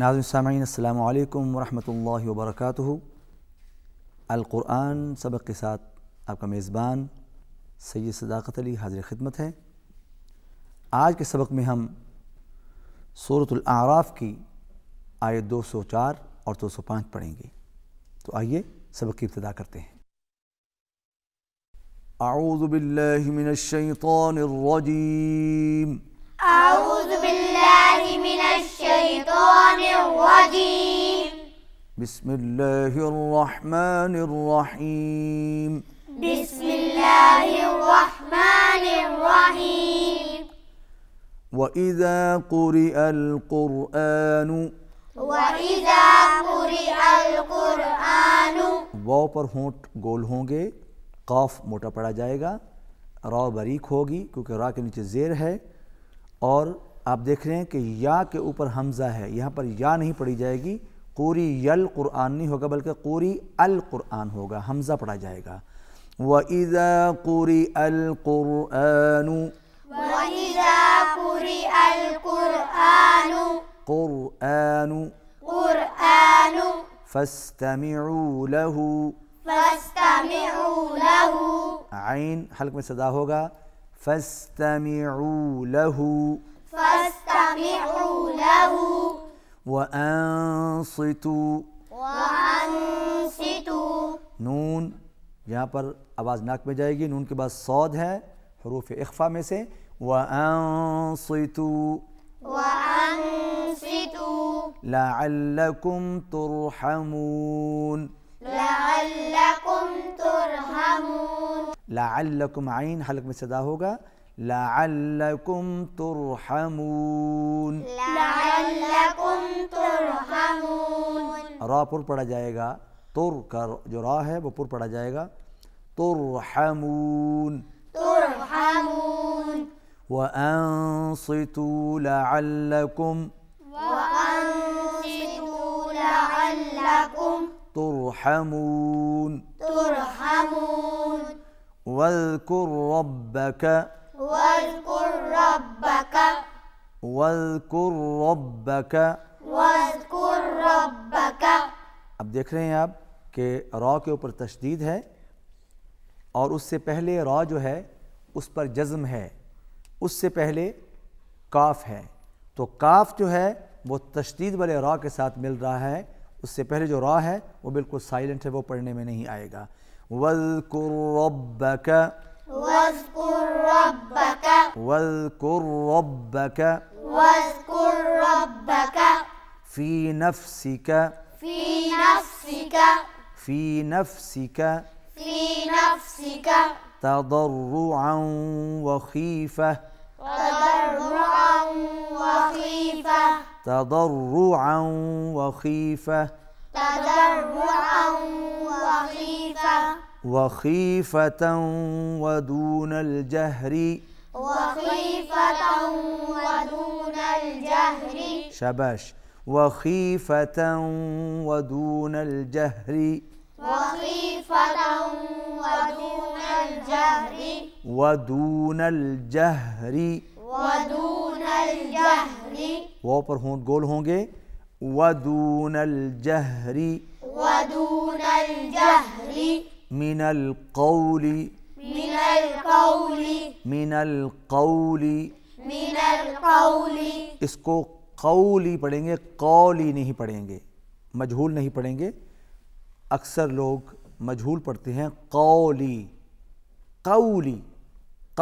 ناظرین سامعین السلام علیکم ورحمۃ اللہ وبرکاتہ القرآن سبق کے ساتھ آپ کا میزبان سید صداقت علی حاضر خدمت ہے آج کے سبق میں ہم صورت العراف کی آیت دو سو چار اور دو سو پانچ پڑھیں گے تو آئیے سبق کی ابتدا کرتے ہیں اعوذ اعوذ باللہ من الشیطان الرجیم الشيطان الرجيم بسم الله الرحمن الرحيم بسم الله الرحمن الرحيم وإذا قرئ القرآن وإذا قرئ القرآن वाव पर होंठ गोल होंगे काफ मोटा पड़ा जाएगा रा बारीक होगी क्योंकि रा के नीचे जेर है और آپ دیکھ رہے ہیں کہ یا کے اوپر حمزہ ہے یہاں پر یا نہیں پڑھی جائے گی قوری یل قرآن نہیں ہوگا بلکہ قوری القرآن ہوگا حمزہ پڑھا جائے گا وَإِذَا قُرِئَ الْقُرْآنُ وَإِذَا قُرِئَ الْقُرْآنُ قُرْآنُ قُرْآنُ فَاسْتَمِعُوا لَهُ فَاسْتَمِعُوا لَهُ عَيْن حلق میں صدا ہوگا فَاسْتَمِعُوا لَهُ له وأنصتوا وأنصتوا نون یہاں پر آواز ناک میں جائے گی نون کے بعد سود ہے حروف اخفا میں سے وَأَنصِتُوا وَأَنصِتُوا لَعَلَّكُمْ لَعَلَّكُمْ لَعَلَّكُمْ تُرْحَمُونَ تُرْحَمُونَ حلق میں صدا ہوگا لعلكم ترحمون لعلكم ترحمون را جائے گا تر کا جو را ہے وہ پر پڑا جائے گا ترحمون ترحمون وأنصتوا لعلكم وأنصتوا لعلكم ترحمون ترحمون واذكر ربك اب دیکھ رہے ہیں آپ کہ را کے اوپر تشدید ہے اور اس سے پہلے را جو ہے اس پر جزم ہے اس سے پہلے کاف ہے تو کاف جو ہے وہ تشدید والے را کے ساتھ مل رہا ہے اس سے پہلے جو را ہے وہ بالکل سائلنٹ ہے وہ پڑھنے میں نہیں آئے گا وَذْكُرْ رَبَّكَ واذكر ربك واذكر ربك واذكر ربك في نفسك في نفسك في نفسك في نفسك تضرعا وخيفة تضرعا وخيفة تضرعا وخيفة تضرعا وخيفة وخيفة ودون الجهر وخيفة ودون الجهر شباش وخيفة ودون الجهر وخيفة ودون الجهر ودون الجهر ودون الجهر वाव هون होंठ गोल होंगे ودون الجهر ودون الجهر من القول من القول من القول من القول اس کو قولی پڑھیں گے قولی نہیں پڑھیں گے مجھول نہیں پڑھیں گے اکثر لوگ مجھول پڑھتے ہیں قولی قولی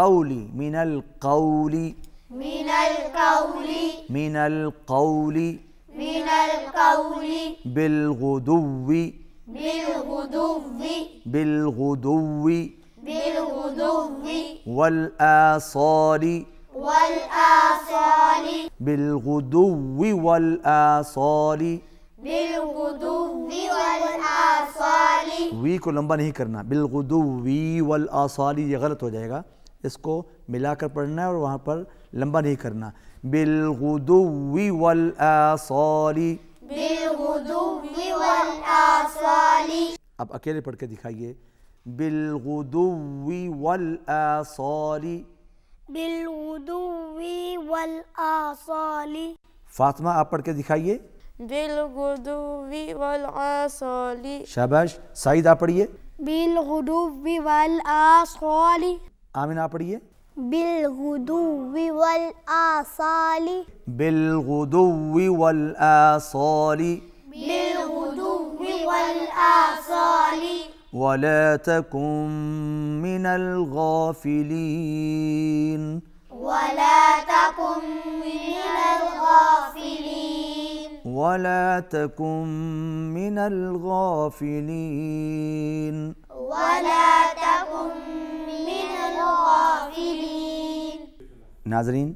قولی من القولی من القولی من القولی من القولی بالغدوی بالغدو بالغدو بالغدو والآصال والآصال بالغدو والآصال بالغدو والآصال وی کو لمبا نہیں کرنا بالغدو والآصال یہ غلط ہو جائے گا اس کو ملا کر پڑھنا ہے اور وہاں پر لمبا نہیں کرنا بالغدو والآصال بالغدو والآصال اب اکیلے پڑھ کے دکھائیے بالغدو والآصالی بالغدو والآصالی فاطمہ آپ پڑھ کے دکھائیے بالغدو والآصالی شہباش سعید آپ پڑھئے بالغدو والآصالی آمین آپ پڑھئے بالغدو والآصالی بالغدو والآصالی بالغدو والآصالی والآصال ولا تكن من الغافلين ولا تكن من الغافلين ولا تكن من الغافلين ولا تكن من الغافلين नाजरीन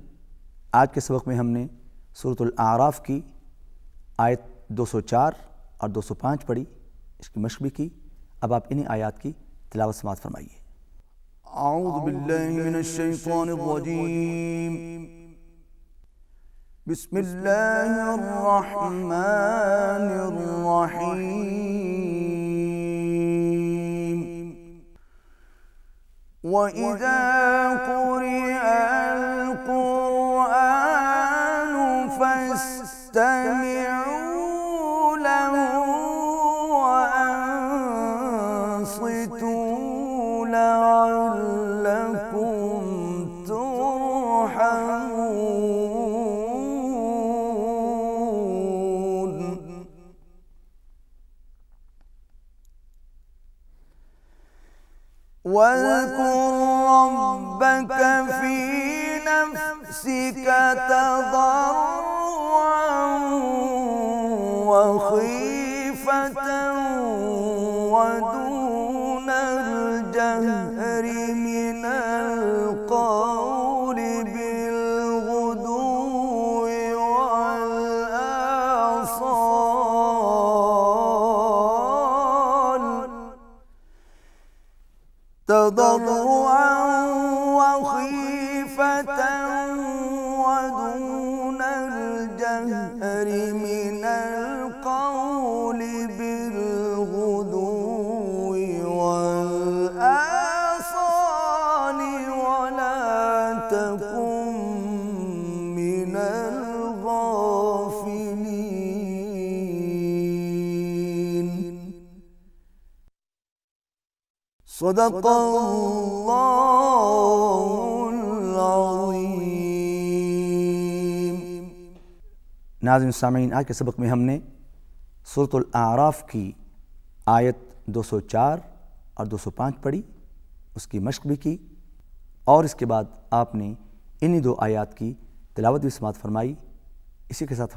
आज के सबक में हमने सूरत आराफ़ की आयत 204 और 205 पढ़ी کی मशक بھی کی اب آپ इन्हीं آیات کی तिलावत समात فرمائیے أعوذ بالله من الشيطان الرجيم بسم الله الرحمن الرحيم وإذا قرئ القرآن فاستمعوا واذكر ربك في نفسك تضرعا تضرعا وخيفة ودون الجهر العظیم ناظم سامعین آج کے سبق میں ہم نے صورت الاعراف کی آیت دو سو چار اور دو سو پانچ پڑی اس کی مشق بھی کی اور اس کے بعد آپ نے انہی دو آیات کی تلاوت بھی سماعت فرمائی اسی کے ساتھ